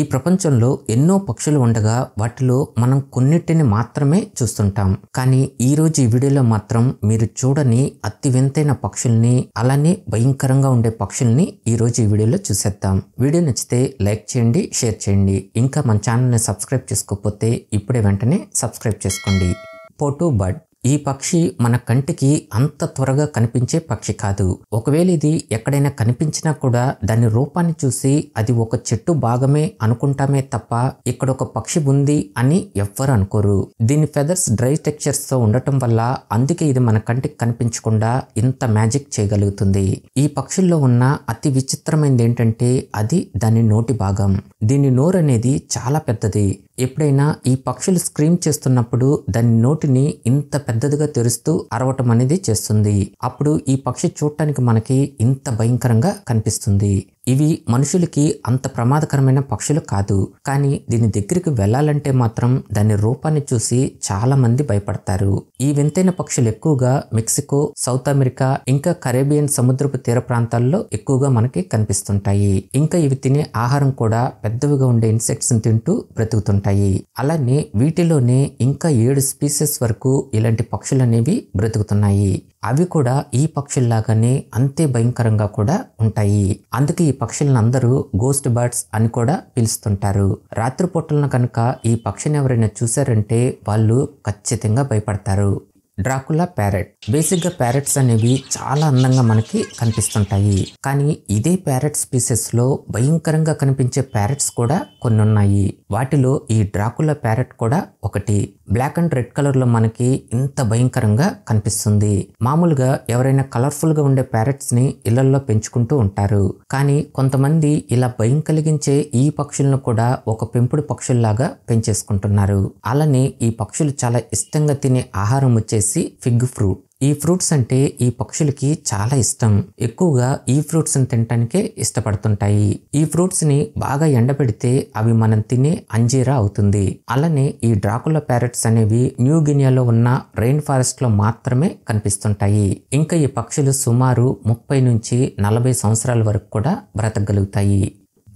ఈ ప్రపంచంలో ఎన్నో పక్షులు ఉండగా వాటిలో మనం కొన్నిటిని మాత్రమే చూస్తుంటాం కానీ ఈరోజు ఈ వీడియోలో మాత్రం మీరు చూడని అతి వింతైన పక్షుల్ని అలానే భయంకరంగా ఉండే పక్షుల్ని ఈరోజు ఈ వీడియోలో చూసేద్దాం వీడియో నచ్చితే లైక్ చేయండి షేర్ చేయండి ఇంకా మన ఛానల్ని సబ్స్క్రైబ్ చేసుకోకపోతే ఇప్పుడే వెంటనే సబ్స్క్రైబ్ చేసుకోండి ఫోటో బర్డ్ ఈ పక్షి మన కంటికి అంత త్వరగా కనిపించే పక్షి కాదు ఒకవేళ ఇది ఎక్కడైనా కనిపించినా కూడా దాని రూపాన్ని చూసి అది ఒక చెట్టు భాగమే అనుకుంటామే తప్ప ఇక్కడ ఒక పక్షి ఉంది అని ఎవ్వరు అనుకోరు దీని ఫెదర్స్ డ్రై తో ఉండటం వల్ల అందుకే ఇది మన కంటికి కనిపించకుండా ఇంత మ్యాజిక్ చేయగలుగుతుంది ఈ పక్షుల్లో ఉన్న అతి విచిత్రమైనది ఏంటంటే అది దాని నోటి భాగం దీని నోరు అనేది చాలా పెద్దది ఎప్పుడైనా ఈ పక్షులు స్క్రీమ్ చేస్తున్నప్పుడు దాని నోటిని ఇంత పెద్దదిగా తెరుస్తూ అరవటం అనేది చేస్తుంది అప్పుడు ఈ పక్షి చూడటానికి మనకి ఇంత భయంకరంగా కనిపిస్తుంది ఇవి మనుషులకి అంత ప్రమాదకరమైన పక్షులు కాదు కానీ దీని దగ్గరికి వెళ్ళాలంటే మాత్రం దాని రూపాన్ని చూసి చాలా మంది భయపడతారు ఈ వింతైన పక్షులు ఎక్కువగా మెక్సికో సౌత్ అమెరికా ఇంకా కరేబియన్ సముద్రపు తీర ప్రాంతాల్లో ఎక్కువగా మనకి కనిపిస్తుంటాయి ఇంకా ఇవి తినే ఆహారం కూడా పెద్దవిగా ఉండే ఇన్సెక్ట్స్ తింటూ బ్రతుకుతుంటాయి అలానే వీటిలోనే ఇంకా ఏడు స్పీసెస్ వరకు ఇలాంటి పక్షులు అనేవి బ్రతుకుతున్నాయి అవి కూడా ఈ పక్షుల్లాగానే అంతే భయంకరంగా కూడా ఉంటాయి అందుకే ఈ పక్షులను అందరూ గోస్ట్ బర్డ్స్ అని కూడా పిలుస్తుంటారు రాత్రిపూటలను కనుక ఈ పక్షిని ఎవరైనా చూశారంటే వాళ్ళు ఖచ్చితంగా భయపడతారు డ్రాకులా ప్యారెట్ బేసిక్గా ప్యారెట్స్ అనేవి చాలా అందంగా మనకి కనిపిస్తుంటాయి కానీ ఇదే ప్యారెట్ స్పీసెస్లో భయంకరంగా కనిపించే ప్యారెట్స్ కూడా కొన్ని ఉన్నాయి వాటిలో ఈ డ్రాకులా ప్యారెట్ కూడా ఒకటి బ్లాక్ అండ్ రెడ్ కలర్లో మనకి ఇంత భయంకరంగా కనిపిస్తుంది మామూలుగా ఎవరైనా కలర్ఫుల్గా ఉండే ప్యారెట్స్ని ఇళ్లల్లో పెంచుకుంటూ ఉంటారు కానీ కొంతమంది ఇలా భయం కలిగించే ఈ పక్షులను కూడా ఒక పెంపుడు పక్షుల్లాగా పెంచేసుకుంటున్నారు అలానే ఈ పక్షులు చాలా ఇష్టంగా తినే ఆహారం వచ్చేసి ఫిగ్ ఫ్రూట్ ఈ ఫ్రూట్స్ అంటే ఈ పక్షులకి చాలా ఇష్టం ఎక్కువగా ఈ ఫ్రూట్స్ని తినటానికే ఇష్టపడుతుంటాయి ఈ ఫ్రూట్స్ని బాగా ఎండబెడితే అవి మనం తినే అంజీరా అవుతుంది అలానే ఈ డ్రాకుల ప్యారెట్స్ అనేవి న్యూ గినియాలో ఉన్న రెయిన్ ఫారెస్ట్లో మాత్రమే కనిపిస్తుంటాయి ఇంకా ఈ పక్షులు సుమారు ముప్పై నుంచి నలభై సంవత్సరాల వరకు కూడా బ్రతకగలుగుతాయి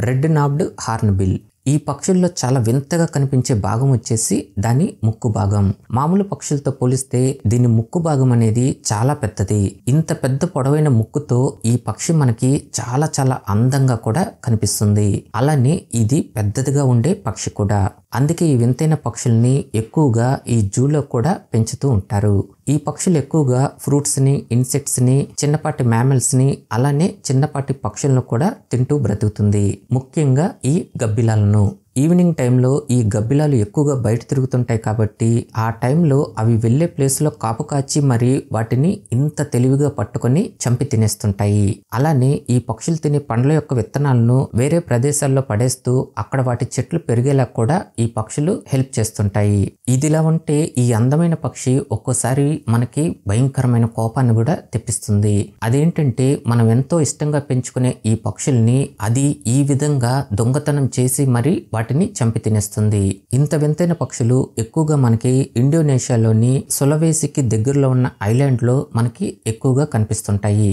రెడ్ నాబ్డ్ హార్న్బిల్ ఈ పక్షుల్లో చాలా వింతగా కనిపించే భాగం వచ్చేసి దాని ముక్కు భాగం మామూలు పక్షులతో పోలిస్తే దీని ముక్కు భాగం అనేది చాలా పెద్దది ఇంత పెద్ద పొడవైన ముక్కుతో ఈ పక్షి మనకి చాలా చాలా అందంగా కూడా కనిపిస్తుంది అలానే ఇది పెద్దదిగా ఉండే పక్షి కూడా అందుకే ఈ వింతైన పక్షుల్ని ఎక్కువగా ఈ జూలో కూడా పెంచుతూ ఉంటారు ఈ పక్షులు ఎక్కువగా ఫ్రూట్స్ని ఇన్సెక్ట్స్ని చిన్నపాటి మ్యామల్స్ని అలానే చిన్నపాటి పక్షులను కూడా తింటూ బ్రతుకుతుంది ముఖ్యంగా ఈ గబ్బిలాలను Romano ఈవినింగ్ టైంలో ఈ గబ్బిలాలు ఎక్కువగా బయట తిరుగుతుంటాయి కాబట్టి ఆ టైంలో అవి వెళ్ళే ప్లేస్లో కాపు కాచి మరి వాటిని ఇంత తెలివిగా పట్టుకొని చంపి తినేస్తుంటాయి అలానే ఈ పక్షులు తినే పండ్ల యొక్క విత్తనాలను వేరే ప్రదేశాల్లో పడేస్తూ అక్కడ వాటి చెట్లు పెరిగేలా కూడా ఈ పక్షులు హెల్ప్ చేస్తుంటాయి ఇదిలా ఉంటే ఈ అందమైన పక్షి ఒక్కోసారి మనకి భయంకరమైన కోపాన్ని కూడా తెప్పిస్తుంది అదేంటంటే మనం ఎంతో ఇష్టంగా పెంచుకునే ఈ పక్షుల్ని అది ఈ విధంగా దొంగతనం చేసి మరి వాటి వాటిని చంపి తినేస్తుంది ఇంత వింతైన పక్షులు ఎక్కువగా మనకి ఇండోనేషియాలోని సులవేసికి దగ్గరలో ఉన్న ఐలాండ్లో మనకి ఎక్కువగా కనిపిస్తుంటాయి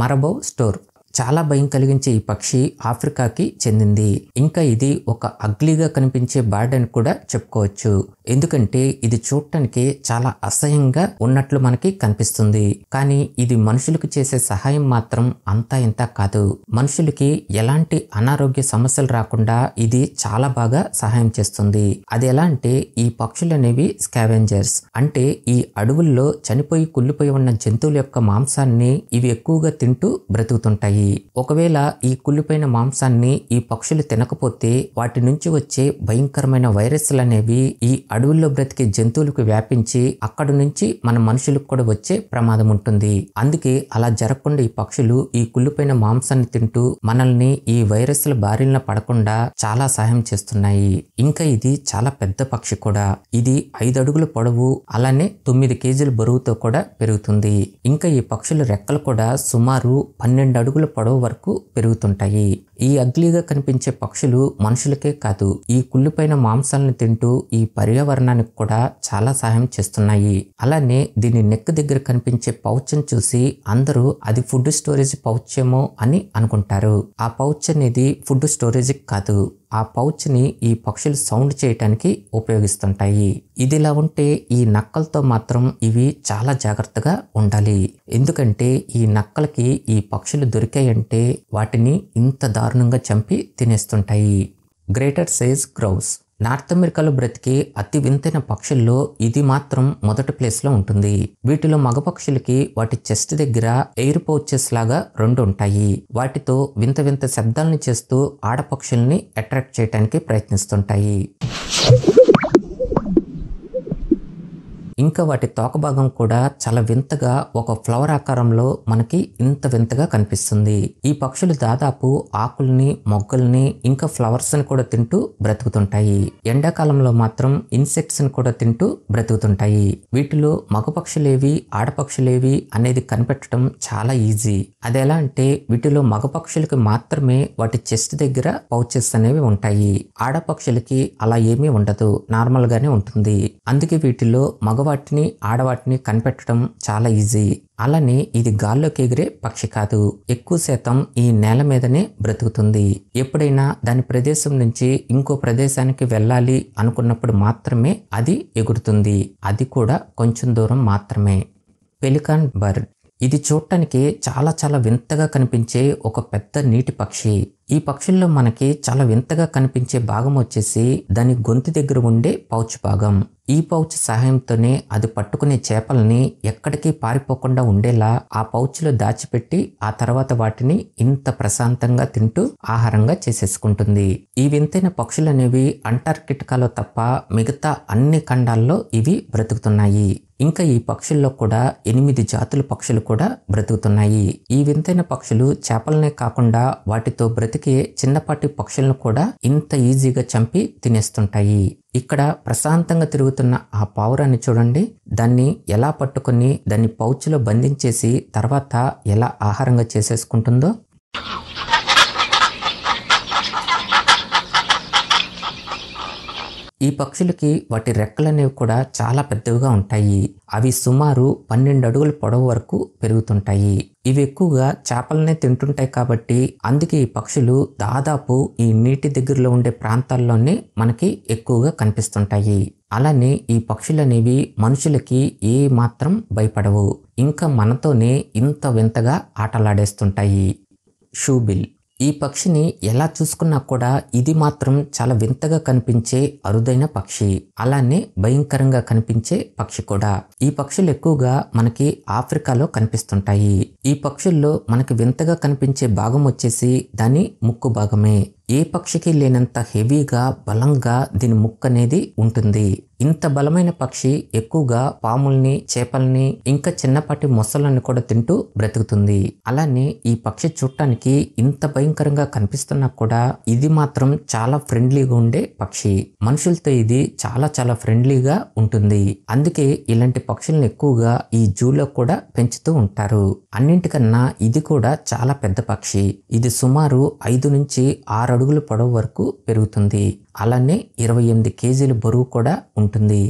మరబో స్టోర్ చాలా భయం కలిగించే ఈ పక్షి ఆఫ్రికాకి చెందింది ఇంకా ఇది ఒక అగ్లీగా కనిపించే బర్డ్ అని కూడా చెప్పుకోవచ్చు ఎందుకంటే ఇది చూడటానికి చాలా అసహ్యంగా ఉన్నట్లు మనకి కనిపిస్తుంది కానీ ఇది మనుషులకు చేసే సహాయం మాత్రం అంతా ఇంత కాదు మనుషులకి ఎలాంటి అనారోగ్య సమస్యలు రాకుండా ఇది చాలా బాగా సహాయం చేస్తుంది అది ఎలా అంటే ఈ పక్షులు అనేవి స్కావెంజర్స్ అంటే ఈ అడవుల్లో చనిపోయి కుళ్ళిపోయి ఉన్న జంతువుల యొక్క మాంసాన్ని ఇవి ఎక్కువగా తింటూ బ్రతుకుతుంటాయి ఉంటాయి ఒకవేళ ఈ కుళ్ళిపోయిన మాంసాన్ని ఈ పక్షులు తినకపోతే వాటి నుంచి వచ్చే భయంకరమైన వైరస్లు అనేవి ఈ అడవుల్లో బ్రతికే జంతువులకు వ్యాపించి అక్కడ నుంచి మన మనుషులకు కూడా వచ్చే ప్రమాదం ఉంటుంది అందుకే అలా జరగకుండా ఈ పక్షులు ఈ కుళ్ళిపోయిన మాంసాన్ని తింటూ మనల్ని ఈ వైరస్ల బారిన పడకుండా చాలా సహాయం చేస్తున్నాయి ఇంకా ఇది చాలా పెద్ద పక్షి కూడా ఇది ఐదు అడుగుల పొడవు అలానే తొమ్మిది కేజీల బరువుతో కూడా పెరుగుతుంది ఇంకా ఈ పక్షుల రెక్కలు కూడా సుమారు పన్నెండు అడుగుల పొడవు వరకు పెరుగుతుంటాయి ఈ అగ్లీగా కనిపించే పక్షులు మనుషులకే కాదు ఈ కుళ్ళుపైన మాంసాలను తింటూ ఈ పర్యావరణానికి కూడా చాలా సహాయం చేస్తున్నాయి అలానే దీని నెక్ దగ్గర కనిపించే పౌచ్ని చూసి అందరూ అది ఫుడ్ స్టోరేజ్ పౌచ్ ఏమో అని అనుకుంటారు ఆ పౌచ్ అనేది ఫుడ్ స్టోరేజ్ కాదు ఆ పౌచ్ని ఈ పక్షులు సౌండ్ చేయటానికి ఉపయోగిస్తుంటాయి ఇదిలా ఉంటే ఈ నక్కలతో మాత్రం ఇవి చాలా జాగ్రత్తగా ఉండాలి ఎందుకంటే ఈ నక్కలకి ఈ పక్షులు దొరికే అంటే వాటిని ఇంత దారుణంగా చంపి తినేస్తుంటాయి గ్రేటర్ సైజ్ క్రౌస్ నార్త్ అమెరికాలో బ్రతికే అతి వింతైన పక్షుల్లో ఇది మాత్రం మొదటి ప్లేస్లో ఉంటుంది వీటిలో మగ పక్షులకి వాటి చెస్ట్ దగ్గర ఎయిర్ పౌచెస్ లాగా రెండు ఉంటాయి వాటితో వింత వింత శబ్దాలను చేస్తూ ఆడపక్షుల్ని అట్రాక్ట్ చేయడానికి ప్రయత్నిస్తుంటాయి ఇంకా వాటి తోక భాగం కూడా చాలా వింతగా ఒక ఫ్లవర్ ఆకారంలో మనకి ఇంత వింతగా కనిపిస్తుంది ఈ పక్షులు దాదాపు ఆకుల్ని మొగ్గల్ని ఇంకా ఫ్లవర్స్ని కూడా తింటూ బ్రతుకుతుంటాయి ఎండాకాలంలో మాత్రం ని కూడా తింటూ బ్రతుకుతుంటాయి వీటిలో మగ పక్షులేవి ఆడపక్షులేవి అనేది కనిపెట్టడం చాలా ఈజీ అది ఎలా అంటే వీటిలో మగ పక్షులకి మాత్రమే వాటి చెస్ట్ దగ్గర పౌచెస్ అనేవి ఉంటాయి ఆడపక్షులకి అలా ఏమీ ఉండదు నార్మల్ గానే ఉంటుంది అందుకే వీటిలో మగ మగవాటిని ఆడవాటిని కనిపెట్టడం చాలా ఈజీ అలానే ఇది గాల్లోకి ఎగిరే పక్షి కాదు ఎక్కువ శాతం ఈ నేల మీదనే బ్రతుకుతుంది ఎప్పుడైనా దాని ప్రదేశం నుంచి ఇంకో ప్రదేశానికి వెళ్ళాలి అనుకున్నప్పుడు మాత్రమే అది ఎగురుతుంది అది కూడా కొంచెం దూరం మాత్రమే పెలికాన్ బర్డ్ ఇది చూడటానికి చాలా చాలా వింతగా కనిపించే ఒక పెద్ద నీటి పక్షి ఈ పక్షుల్లో మనకి చాలా వింతగా కనిపించే భాగం వచ్చేసి దాని గొంతు దగ్గర ఉండే పౌచ్ భాగం ఈ పౌచ్ సహాయంతోనే అది పట్టుకునే చేపల్ని ఎక్కడికి పారిపోకుండా ఉండేలా ఆ పౌచ్లో దాచిపెట్టి ఆ తర్వాత వాటిని ఇంత ప్రశాంతంగా తింటూ ఆహారంగా చేసేసుకుంటుంది ఈ వింతైన పక్షులనేవి అంటార్కిటికాలో తప్ప మిగతా అన్ని ఖండాల్లో ఇవి బ్రతుకుతున్నాయి ఇంకా ఈ పక్షుల్లో కూడా ఎనిమిది జాతుల పక్షులు కూడా బ్రతుకుతున్నాయి ఈ వింతైన పక్షులు చేపలనే కాకుండా వాటితో బ్రతికే చిన్నపాటి పక్షులను కూడా ఇంత ఈజీగా చంపి తినేస్తుంటాయి ఇక్కడ ప్రశాంతంగా తిరుగుతున్న ఆ పావురాన్ని చూడండి దాన్ని ఎలా పట్టుకుని దాన్ని పౌచ్లో బంధించేసి తర్వాత ఎలా ఆహారంగా చేసేసుకుంటుందో ఈ పక్షులకి వాటి రెక్కలనేవి కూడా చాలా పెద్దవిగా ఉంటాయి అవి సుమారు పన్నెండు అడుగుల పొడవు వరకు పెరుగుతుంటాయి ఇవి ఎక్కువగా చేపలనే తింటుంటాయి కాబట్టి అందుకే ఈ పక్షులు దాదాపు ఈ నీటి దగ్గరలో ఉండే ప్రాంతాల్లోనే మనకి ఎక్కువగా కనిపిస్తుంటాయి అలానే ఈ పక్షులనేవి మనుషులకి ఏ మాత్రం భయపడవు ఇంకా మనతోనే ఇంత వింతగా ఆటలాడేస్తుంటాయి షూబిల్ ఈ పక్షిని ఎలా చూసుకున్నా కూడా ఇది మాత్రం చాలా వింతగా కనిపించే అరుదైన పక్షి అలానే భయంకరంగా కనిపించే పక్షి కూడా ఈ పక్షులు ఎక్కువగా మనకి ఆఫ్రికాలో కనిపిస్తుంటాయి ఈ పక్షుల్లో మనకి వింతగా కనిపించే భాగం వచ్చేసి దాని ముక్కు భాగమే ఏ పక్షికి లేనంత హెవీగా బలంగా దీని ముక్కు అనేది ఉంటుంది ఇంత బలమైన పక్షి ఎక్కువగా పాముల్ని చేపల్ని ఇంకా చిన్నపాటి మొసళ్ళని కూడా తింటూ బ్రతుకుతుంది అలానే ఈ పక్షి చూడటానికి ఇంత భయంకరంగా కనిపిస్తున్నా కూడా ఇది మాత్రం చాలా ఫ్రెండ్లీగా ఉండే పక్షి మనుషులతో ఇది చాలా చాలా ఫ్రెండ్లీగా ఉంటుంది అందుకే ఇలాంటి పక్షులను ఎక్కువగా ఈ జూలో కూడా పెంచుతూ ఉంటారు అన్నింటికన్నా ఇది కూడా చాలా పెద్ద పక్షి ఇది సుమారు ఐదు నుంచి ఆరు అడుగుల పొడవు వరకు పెరుగుతుంది అలానే ఇరవై ఎనిమిది కేజీల బరువు కూడా ఉంటుంది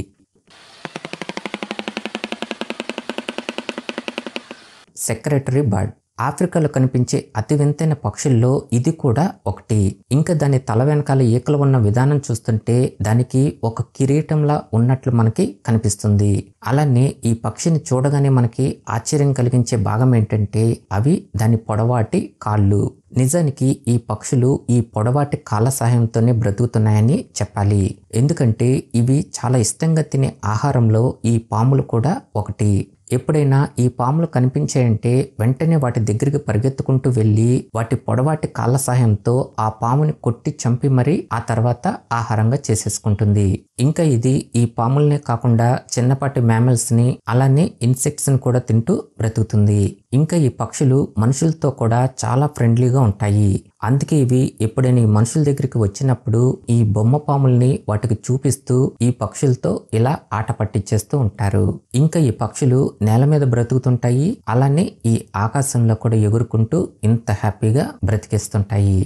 సెక్రటరీ బర్డ్ ఆఫ్రికాలో కనిపించే అతి వింతైన పక్షుల్లో ఇది కూడా ఒకటి ఇంకా దాని తల వెనకాల ఈకలు ఉన్న విధానం చూస్తుంటే దానికి ఒక కిరీటంలా ఉన్నట్లు మనకి కనిపిస్తుంది అలానే ఈ పక్షిని చూడగానే మనకి ఆశ్చర్యం కలిగించే భాగం ఏంటంటే అవి దాని పొడవాటి కాళ్ళు నిజానికి ఈ పక్షులు ఈ పొడవాటి కాళ్ళ సహాయంతోనే బ్రతుకుతున్నాయని చెప్పాలి ఎందుకంటే ఇవి చాలా ఇష్టంగా తినే ఆహారంలో ఈ పాములు కూడా ఒకటి ఎప్పుడైనా ఈ పాములు కనిపించాయంటే వెంటనే వాటి దగ్గరికి పరిగెత్తుకుంటూ వెళ్ళి వాటి పొడవాటి కాళ్ళ సహాయంతో ఆ పాముని కొట్టి చంపి మరీ ఆ తర్వాత ఆహారంగా చేసేసుకుంటుంది ఇంకా ఇది ఈ పాములనే కాకుండా చిన్నపాటి మ్యామల్స్ని అలానే ఇన్సెక్ట్స్ని కూడా తింటూ బ్రతుకుతుంది ఇంకా ఈ పక్షులు మనుషులతో కూడా చాలా ఫ్రెండ్లీగా ఉంటాయి అందుకే ఇవి ఎప్పుడైనా ఈ మనుషుల దగ్గరికి వచ్చినప్పుడు ఈ బొమ్మ పాముల్ని వాటికి చూపిస్తూ ఈ పక్షులతో ఇలా ఆట పట్టించేస్తూ ఉంటారు ఇంకా ఈ పక్షులు నేల మీద బ్రతుకుతుంటాయి అలానే ఈ ఆకాశంలో కూడా ఎగురుకుంటూ ఇంత హ్యాపీగా బ్రతికేస్తుంటాయి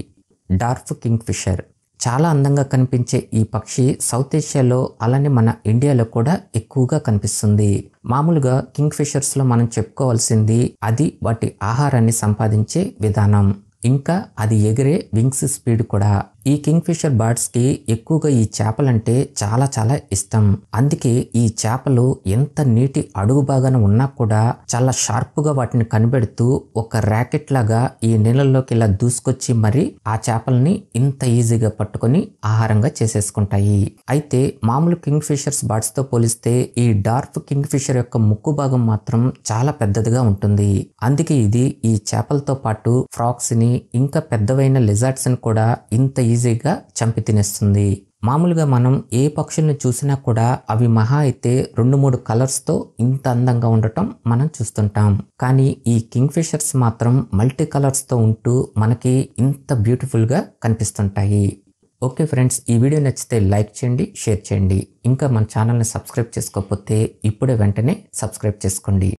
డార్ఫ్ కింగ్ ఫిషర్ చాలా అందంగా కనిపించే ఈ పక్షి సౌత్ ఏషియాలో అలానే మన ఇండియాలో కూడా ఎక్కువగా కనిపిస్తుంది మామూలుగా కింగ్ ఫిషర్స్లో మనం చెప్పుకోవాల్సింది అది వాటి ఆహారాన్ని సంపాదించే విధానం ఇంకా అది ఎగిరే వింగ్స్ స్పీడ్ కూడా ఈ కింగ్ఫిషర్ బర్డ్స్కి ఎక్కువగా ఈ చేపలంటే చాలా చాలా ఇష్టం అందుకే ఈ చేపలు ఎంత నీటి అడుగు భాగాన ఉన్నా కూడా చాలా షార్ప్గా వాటిని కనిపెడుతూ ఒక ర్యాకెట్ లాగా ఈ నీళ్ళల్లోకి ఇలా దూసుకొచ్చి మరి ఆ చేపల్ని ఇంత ఈజీగా పట్టుకొని ఆహారంగా చేసేసుకుంటాయి అయితే మామూలు కింగ్ ఫిషర్స్ బర్డ్స్తో పోలిస్తే ఈ డార్ఫ్ కింగ్ ఫిషర్ యొక్క ముక్కు భాగం మాత్రం చాలా పెద్దదిగా ఉంటుంది అందుకే ఇది ఈ చేపలతో పాటు ఫ్రాక్స్ని ఇంకా పెద్దవైన లిజార్ట్స్ని కూడా ఇంత ఈజీ ఈజీగా చంపి తినేస్తుంది మామూలుగా మనం ఏ పక్షుల్ని చూసినా కూడా అవి మహా అయితే రెండు మూడు కలర్స్తో ఇంత అందంగా ఉండటం మనం చూస్తుంటాం కానీ ఈ కింగ్ఫిషర్స్ మాత్రం మల్టీ కలర్స్తో ఉంటూ మనకి ఇంత బ్యూటిఫుల్గా కనిపిస్తుంటాయి ఓకే ఫ్రెండ్స్ ఈ వీడియో నచ్చితే లైక్ చేయండి షేర్ చేయండి ఇంకా మన ఛానల్ని సబ్స్క్రైబ్ చేసుకోకపోతే ఇప్పుడే వెంటనే సబ్స్క్రైబ్ చేసుకోండి